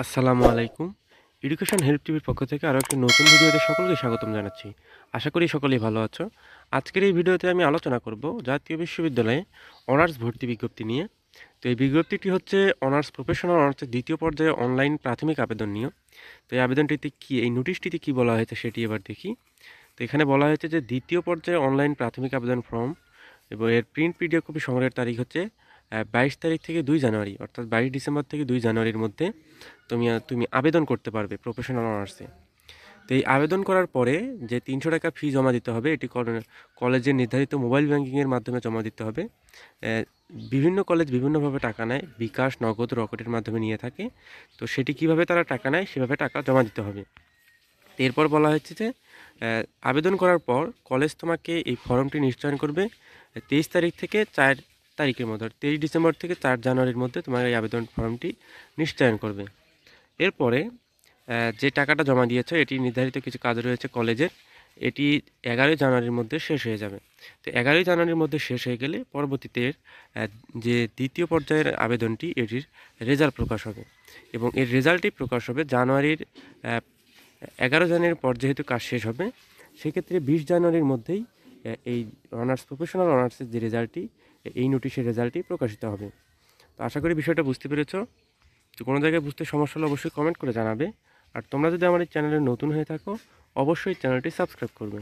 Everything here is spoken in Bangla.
আসসালামু আলাইকুম এডুকেশন হেল্প টিভির পক্ষ থেকে আরও একটি নতুন ভিডিওতে সকলকে স্বাগতম জানাচ্ছি আশা করি সকলেই ভালো আছো আজকের এই ভিডিওতে আমি আলোচনা করব জাতীয় বিশ্ববিদ্যালয়ে অনার্স ভর্তি বিজ্ঞপ্তি নিয়ে তো এই বিজ্ঞপ্তিটি হচ্ছে অনার্স প্রফেশনাল অনার্সের দ্বিতীয় পর্যায়ে অনলাইন প্রাথমিক আবেদন নিয়ে তো এই আবেদনটিতে কী এই নোটিশটিতে কী বলা হয়েছে সেটি এবার দেখি তো এখানে বলা হয়েছে যে দ্বিতীয় পর্যায়ে অনলাইন প্রাথমিক আবেদন ফর্ম এবং এর প্রিন্ট পিডিএফ কপি সংগ্রহের তারিখ হচ্ছে বাইশ তারিখ থেকে দুই জানুয়ারি অর্থাৎ বাইশ ডিসেম্বর থেকে দুই জানুয়ারির মধ্যে তুমি তুমি আবেদন করতে পারবে প্রফেশনাল অনার্সে তো এই আবেদন করার পরে যে তিনশো টাকা ফি জমা দিতে হবে এটি কলেজের নির্ধারিত মোবাইল ব্যাঙ্কিংয়ের মাধ্যমে জমা দিতে হবে বিভিন্ন কলেজ বিভিন্নভাবে টাকা নেয় বিকাশ নগদ রকেটের মাধ্যমে নিয়ে থাকে তো সেটি কিভাবে তারা টাকা নেয় সেভাবে টাকা জমা দিতে হবে এরপর বলা হচ্ছে যে আবেদন করার পর কলেজ তোমাকে এই ফর্মটি নিশ্চয়ন করবে তেইশ তারিখ থেকে চার তারিখের মধ্যে তেইশ ডিসেম্বর থেকে চার জানুয়ারির মধ্যে তোমার এই আবেদন ফর্মটি নিশ্চয়ন করবে এরপরে যে টাকাটা জমা দিয়েছ এটি নির্ধারিত কিছু কাজ রয়েছে কলেজের এটি এগারোই জানুয়ারির মধ্যে শেষ হয়ে যাবে তো এগারোই জানুয়ারির মধ্যে শেষ হয়ে গেলে পরবর্তীতে যে দ্বিতীয় পর্যায়ের আবেদনটি এটির রেজাল্ট প্রকাশ হবে এবং এর রেজাল্টটি প্রকাশ হবে জানুয়ারির এগারো জানুয়ারির পর যেহেতু কাজ শেষ হবে সেক্ষেত্রে বিশ জানুয়ারির মধ্যেই এই অনার্স প্রফেশনাল অনার্সের যে রেজাল্টটি এই নোটিশের রেজাল্টটি প্রকাশিত হবে তো আশা করি বিষয়টা বুঝতে পেরেছ তো কোনো জায়গায় বুঝতে সমস্যা হলে অবশ্যই কমেন্ট করে জানাবে আর তোমরা যদি আমার এই চ্যানেলে নতুন হয়ে থাকো অবশ্যই চ্যানেলটি সাবস্ক্রাইব করবে